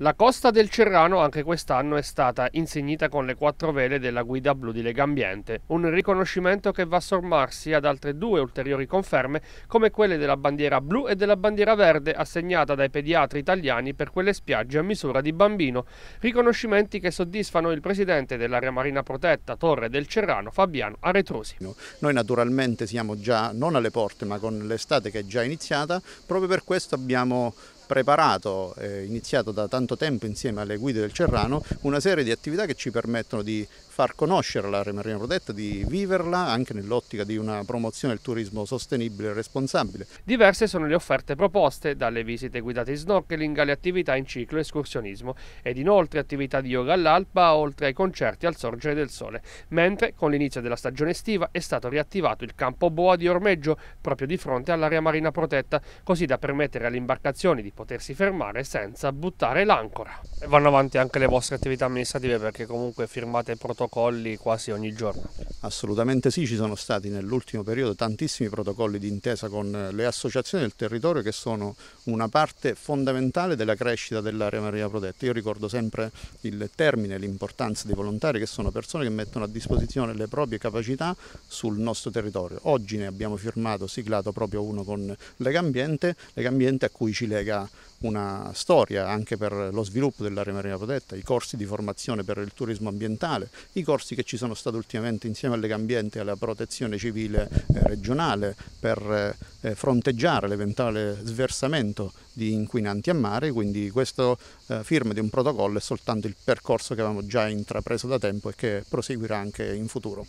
La costa del Cerrano anche quest'anno è stata insignita con le quattro vele della guida blu di Legambiente, un riconoscimento che va a sommarsi ad altre due ulteriori conferme come quelle della bandiera blu e della bandiera verde assegnata dai pediatri italiani per quelle spiagge a misura di bambino, riconoscimenti che soddisfano il presidente dell'area marina protetta Torre del Cerrano Fabiano Aretrosi. Noi naturalmente siamo già non alle porte ma con l'estate che è già iniziata, proprio per questo abbiamo preparato, eh, iniziato da tanto tempo insieme alle guide del Cerrano, una serie di attività che ci permettono di far conoscere l'area marina protetta, di viverla anche nell'ottica di una promozione del turismo sostenibile e responsabile. Diverse sono le offerte proposte, dalle visite guidate in snorkeling alle attività in ciclo e escursionismo ed inoltre attività di yoga all'alba oltre ai concerti al sorgere del sole, mentre con l'inizio della stagione estiva è stato riattivato il campo boa di ormeggio proprio di fronte all'area marina protetta, così da permettere alle imbarcazioni di potersi fermare senza buttare l'ancora. E vanno avanti anche le vostre attività amministrative perché comunque firmate protocolli quasi ogni giorno. Assolutamente sì, ci sono stati nell'ultimo periodo tantissimi protocolli d'intesa con le associazioni del territorio che sono una parte fondamentale della crescita dell'area marina protetta. Io ricordo sempre il termine, l'importanza dei volontari che sono persone che mettono a disposizione le proprie capacità sul nostro territorio. Oggi ne abbiamo firmato, siglato proprio uno con Legambiente, Legambiente a cui ci lega una, storia anche per lo sviluppo dell'area marina protetta, i corsi di formazione per il turismo ambientale, i corsi che ci sono stati ultimamente insieme alle Cambiente e alla protezione civile eh, regionale per eh, fronteggiare l'eventuale sversamento di inquinanti a mare, quindi questa eh, firma di un protocollo è soltanto il percorso che avevamo già intrapreso da tempo e che proseguirà anche in futuro.